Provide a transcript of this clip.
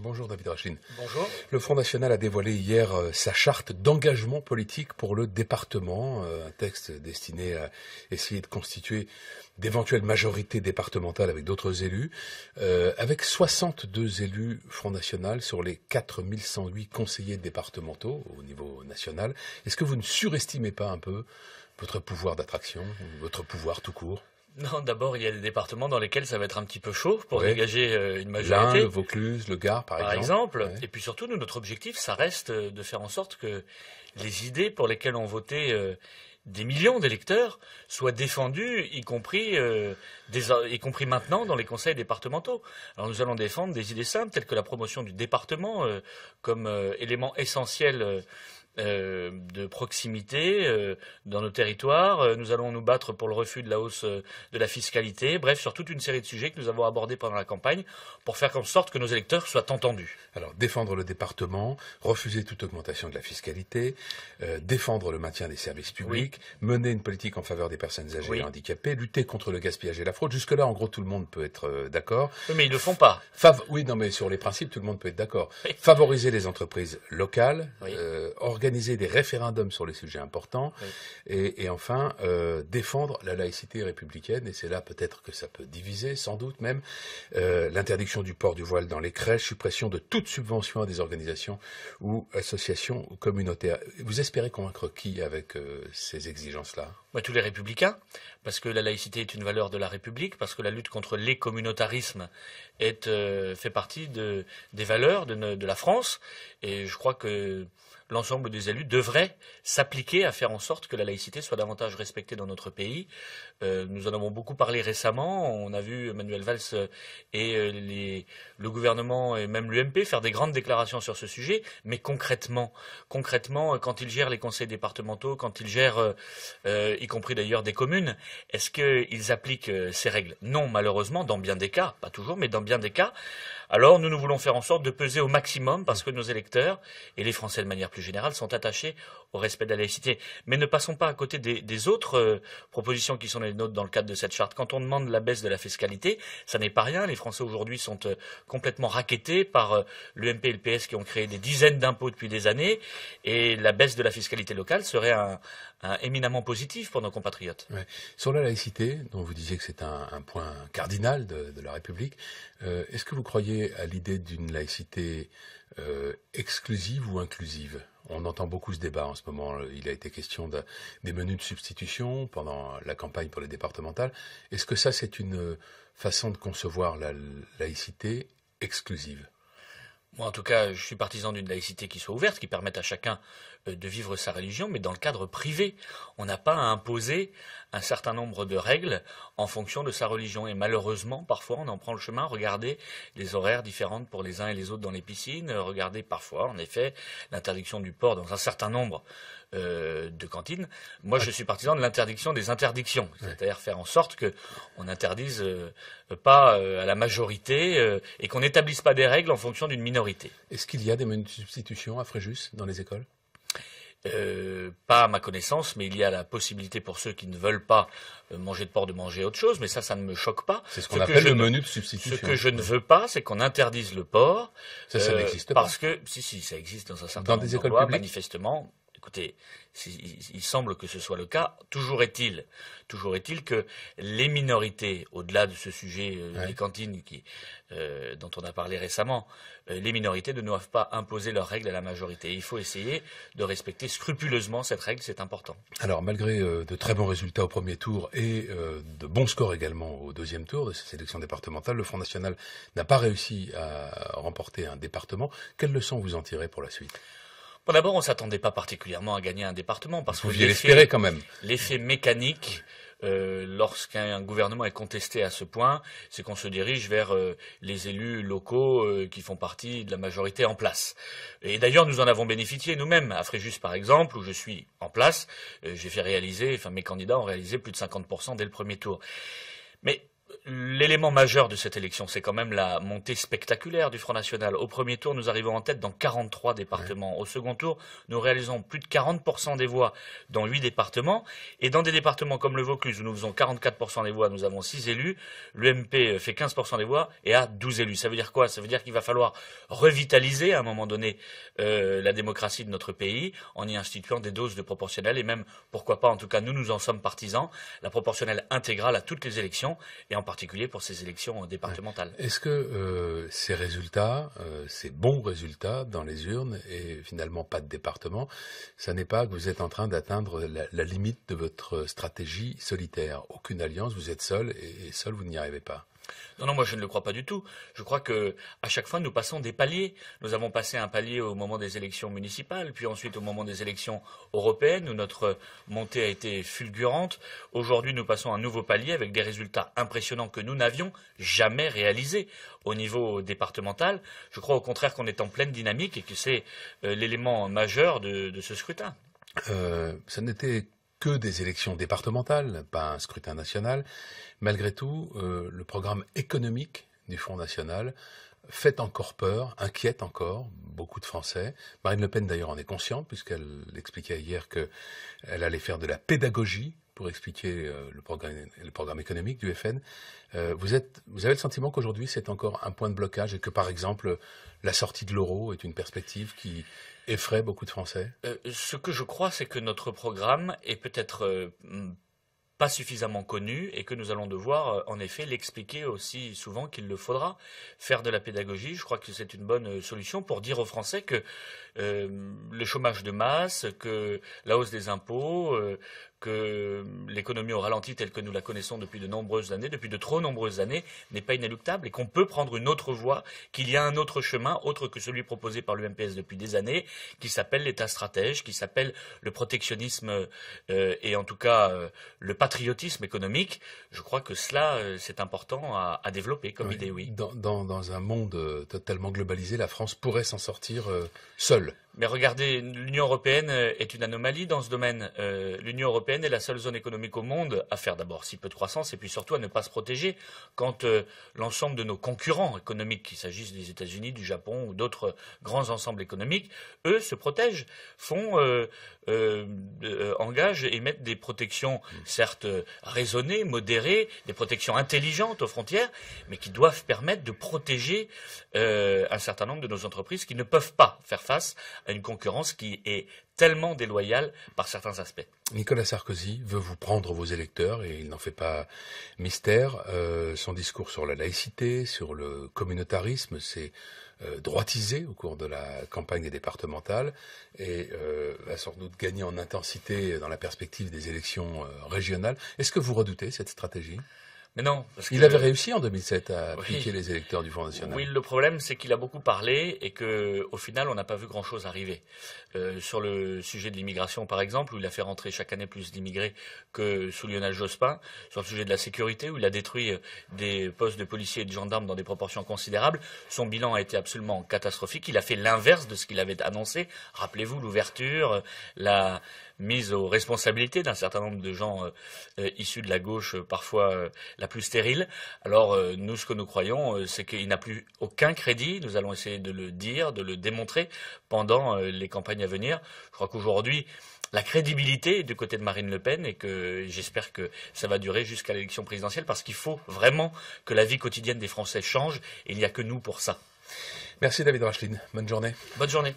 Bonjour David Rachin. Bonjour. Le Front National a dévoilé hier euh, sa charte d'engagement politique pour le département, euh, un texte destiné à essayer de constituer d'éventuelles majorités départementales avec d'autres élus, euh, avec 62 élus Front National sur les 4108 conseillers départementaux au niveau national. Est-ce que vous ne surestimez pas un peu votre pouvoir d'attraction, votre pouvoir tout court non, d'abord, il y a des départements dans lesquels ça va être un petit peu chaud pour dégager euh, une majorité. le Vaucluse, le Gard, par, par exemple. Et puis surtout, nous, notre objectif, ça reste euh, de faire en sorte que les idées pour lesquelles ont voté euh, des millions d'électeurs soient défendues, y compris, y compris maintenant dans les conseils départementaux. Alors nous allons défendre des idées simples telles que la promotion du département comme élément essentiel euh, de proximité euh, dans nos territoires. Euh, nous allons nous battre pour le refus de la hausse de la fiscalité. Bref, sur toute une série de sujets que nous avons abordés pendant la campagne pour faire en sorte que nos électeurs soient entendus. Alors, défendre le département, refuser toute augmentation de la fiscalité, défendre le maintien des services publics, mener une politique en faveur des personnes âgées et handicapées, lutter contre le gaspillage et la fraude. Jusque-là, en gros, tout le monde peut être d'accord. mais ils ne le font pas. oui, non, mais sur les principes, tout le monde peut être d'accord. Favoriser les entreprises locales, organiser organiser des référendums sur les sujets importants, et, enfin euh, défendre la laïcité républicaine. Et c'est là peut-être que ça peut diviser, sans doute même, euh, l'interdiction du port du voile dans les crèches, suppression de toute subvention à des organisations ou associations communautaires. Vous espérez convaincre qui avec euh, ces exigences-là bah, tous les républicains, parce que la laïcité est une valeur de la République, parce que la lutte contre les communautarismes euh, fait partie des valeurs de, la France. Et je crois que l'ensemble des élus devraient s'appliquer à faire en sorte que la laïcité soit davantage respectée dans notre pays. Euh, nous en avons beaucoup parlé récemment. On a vu Manuel Valls et euh, le gouvernement et même l'UMP faire des grandes déclarations sur ce sujet, mais concrètement, concrètement, quand ils gèrent les conseils départementaux, quand ils gèrent, y compris d'ailleurs des communes. Est-ce qu'ils appliquent euh, ces règles Non, malheureusement, dans bien des cas, pas toujours, mais dans bien des cas. Alors nous, nous voulons faire en sorte de peser au maximum parce que nos électeurs et les Français de manière plus générale sont attachés au respect de la laïcité. Mais ne passons pas à côté des, autres euh, propositions qui sont les nôtres dans le cadre de cette charte. Quand on demande la baisse de la fiscalité, ça n'est pas rien. Les Français aujourd'hui sont euh, complètement raquettés par l'UMP et le PS qui ont créé des dizaines d'impôts depuis des années. Et la baisse de la fiscalité locale serait un éminemment positif pour nos compatriotes. Sur la laïcité, dont vous disiez que c'est un, point cardinal de, la République, euh, est-ce que vous croyez à l'idée d'une laïcité euh, exclusive ou inclusive on entend beaucoup ce débat en ce moment. Il a été question des menus de substitution pendant la campagne pour les départementales. Est-ce que ça, c'est une façon de concevoir la laïcité exclusive en tout cas, je suis partisan d'une laïcité qui soit ouverte, qui permette à chacun euh, de vivre sa religion, mais dans le cadre privé. On n'a pas à imposer un certain nombre de règles en fonction de sa religion. Et malheureusement, parfois, on en prend le chemin. Regardez les horaires différentes pour les uns et les autres dans les piscines. Regardez parfois, en effet, l'interdiction du port dans un certain nombre euh, de cantine. Moi, je suis partisan de l'interdiction des interdictions, c'est-à-dire faire en sorte qu'on on interdise euh, pas euh, à la majorité et qu'on n'établisse pas des règles en fonction d'une minorité. Est-ce qu'il y a des menus de substitution à Fréjus dans les écoles pas à ma connaissance, mais il y a la possibilité pour ceux qui ne veulent pas manger de porc de manger autre chose, mais ça, ça ne me choque pas. C'est ce qu'on appelle le menu de substitution. Ce que je ne veux pas, c'est qu'on interdise le porc. Ça, ça n'existe pas. Parce que, si, si, ça existe dans un certain dans des écoles publiques manifestement. Écoutez, il semble que ce soit le cas. Toujours est-il, toujours est-il que les minorités, au-delà de ce sujet euh, des cantines euh, dont on a parlé récemment, euh, les minorités ne doivent pas imposer leurs règles à la majorité. Il faut essayer de respecter scrupuleusement cette règle, c'est important. Alors, malgré de très bons résultats au premier tour et de bons scores également au deuxième tour de cette sélection départementale, le Front National n'a pas réussi à remporter un département. Quelle leçon vous en tirez pour la suite d'abord, on s'attendait pas particulièrement à gagner un département parce Vous que quand même. L'effet mécanique. Euh, lorsqu'un gouvernement est contesté à ce point, c'est qu'on se dirige vers euh, les élus locaux euh, qui font partie de la majorité en place. Et d'ailleurs, nous en avons bénéficié nous-mêmes. À Fréjus, par exemple, où je suis en place, j'ai fait réaliser, enfin mes candidats ont réalisé plus de 50% dès le premier tour l'élément majeur de cette élection, c'est quand même la montée spectaculaire du Front National. Au premier tour, nous arrivons en tête dans 43 départements. Au second tour, nous réalisons plus de 40% des voix dans 8 départements. Et dans des départements comme le Vaucluse, où nous faisons 44% des voix, nous avons 6 élus. L'UMP fait 15% des voix et a 12 élus. Ça veut dire quoi Ça veut dire qu'il va falloir revitaliser à un moment donné euh, la démocratie de notre pays en y instituant des doses de proportionnelle et même, pourquoi pas, en tout cas, nous, nous en sommes partisans, la proportionnelle intégrale à toutes les élections et en particulier pour ces élections départementales. Est-ce que euh, ces résultats, euh, ces bons résultats dans les urnes et finalement pas de département, ça n'est pas que vous êtes en train d'atteindre la, limite de votre stratégie solitaire Aucune alliance, vous êtes seul et seul vous n'y arrivez pas. Non, non, moi je ne le crois pas du tout. Je crois que à chaque fois nous passons des paliers. Nous avons passé un palier au moment des élections municipales, puis ensuite au moment des élections européennes où notre montée a été fulgurante. Aujourd'hui, nous passons un nouveau palier avec des résultats impressionnants que nous n'avions jamais réalisés au niveau départemental. Je crois au contraire qu'on est en pleine dynamique et que c'est euh, l'élément majeur de, ce scrutin. Euh, ça n'était que des élections départementales, pas un scrutin national. Malgré tout, euh, le programme économique du Front National fait encore peur, inquiète encore beaucoup de Français. Marine Le Pen d'ailleurs en est consciente puisqu'elle expliquait hier qu'elle allait faire de la pédagogie pour expliquer euh, le, programme, économique du FN. Euh, vous avez le sentiment qu'aujourd'hui c'est encore un point de blocage et que par exemple la sortie de l'euro est une perspective qui, frais, beaucoup de Français euh, Ce que je crois, c'est que notre programme est peut-être euh, pas suffisamment connu et que nous allons devoir euh, en effet l'expliquer aussi souvent qu'il le faudra. Faire de la pédagogie, je crois que c'est une bonne euh, solution pour dire aux Français que euh, le chômage de masse, que la hausse des impôts, que l'économie au ralenti telle que nous la connaissons depuis de nombreuses années, depuis de trop nombreuses années, n'est pas inéluctable et qu'on peut prendre une autre voie, qu'il y a un autre chemin, autre que celui proposé par l'UMPS depuis des années, qui s'appelle l'État stratège, qui s'appelle le protectionnisme et en tout cas le patriotisme économique, je crois que cela, euh, c'est important à, développer comme idée, oui. dans, un monde euh, totalement globalisé, la France pourrait s'en sortir euh, seule. Mais regardez, l'Union européenne euh, est une anomalie dans ce domaine. Euh, L'Union européenne est la seule zone économique au monde à faire d'abord si peu de croissance et puis surtout à ne pas se protéger quand euh, l'ensemble de nos concurrents économiques, qu'il s'agisse des États-Unis, du Japon ou d'autres grands ensembles économiques, eux se protègent, font, engagent et mettent des protections certes raisonnées, modérées, des protections intelligentes aux frontières, mais qui doivent permettre de protéger un certain nombre de nos entreprises qui ne peuvent pas faire face une concurrence qui est tellement déloyale par certains aspects. Nicolas Sarkozy veut vous prendre vos électeurs et il n'en fait pas mystère. Euh, son discours sur la laïcité, sur le communautarisme, s'est euh, droitisé au cours de la campagne départementale et euh, a sans doute gagné en intensité dans la perspective des élections régionales. Est-ce que vous redoutez cette stratégie non. Parce il avait réussi en 2007 à piquer les électeurs du Front National. Oui, le problème, c'est qu'il a beaucoup parlé et qu'au final, on n'a pas vu grand-chose arriver. Euh, sur le sujet de l'immigration, par exemple, où il a fait rentrer chaque année plus d'immigrés que sous Lionel Jospin. Sur le sujet de la sécurité, où il a détruit euh, des postes de policiers et de gendarmes dans des proportions considérables. Son bilan a été absolument catastrophique. Il a fait l'inverse de ce qu'il avait annoncé. Rappelez-vous l'ouverture, euh, la mise aux responsabilités d'un certain nombre de gens issus de la gauche, parfois la plus stérile. Alors euh, nous, ce que nous croyons, euh, c'est qu'il n'a plus aucun crédit. Nous allons essayer de le dire, de le démontrer pendant euh, les campagnes à venir. Je crois qu'aujourd'hui, la crédibilité du côté de Marine Le Pen et que j'espère que ça va durer jusqu'à l'élection présidentielle parce qu'il faut vraiment que la vie quotidienne des Français change il n'y a que nous pour ça. Merci David Racheline. Bonne journée. Bonne journée.